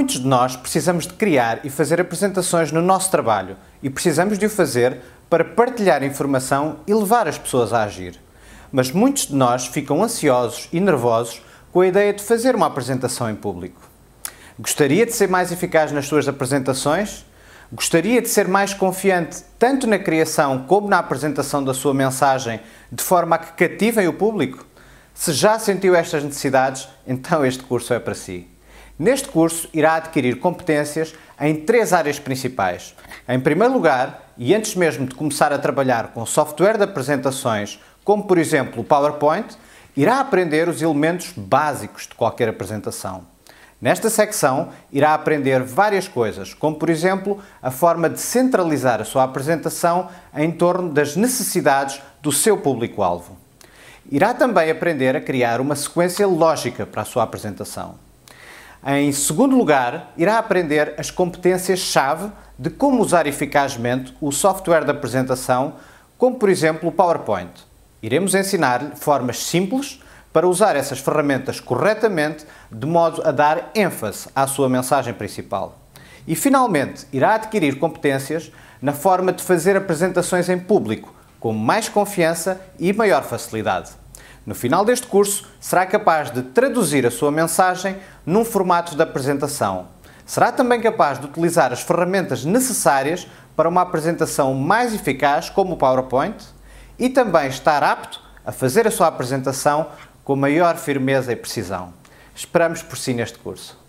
Muitos de nós precisamos de criar e fazer apresentações no nosso trabalho e precisamos de o fazer para partilhar informação e levar as pessoas a agir. Mas muitos de nós ficam ansiosos e nervosos com a ideia de fazer uma apresentação em público. Gostaria de ser mais eficaz nas suas apresentações? Gostaria de ser mais confiante tanto na criação como na apresentação da sua mensagem, de forma a que cativem o público? Se já sentiu estas necessidades, então este curso é para si. Neste curso, irá adquirir competências em três áreas principais. Em primeiro lugar, e antes mesmo de começar a trabalhar com software de apresentações, como por exemplo o PowerPoint, irá aprender os elementos básicos de qualquer apresentação. Nesta secção, irá aprender várias coisas, como por exemplo a forma de centralizar a sua apresentação em torno das necessidades do seu público-alvo. Irá também aprender a criar uma sequência lógica para a sua apresentação. Em segundo lugar, irá aprender as competências-chave de como usar eficazmente o software de apresentação, como por exemplo o PowerPoint. Iremos ensinar-lhe formas simples para usar essas ferramentas corretamente, de modo a dar ênfase à sua mensagem principal. E finalmente, irá adquirir competências na forma de fazer apresentações em público, com mais confiança e maior facilidade. No final deste curso, será capaz de traduzir a sua mensagem num formato de apresentação. Será também capaz de utilizar as ferramentas necessárias para uma apresentação mais eficaz, como o PowerPoint, e também estar apto a fazer a sua apresentação com maior firmeza e precisão. Esperamos por si neste curso.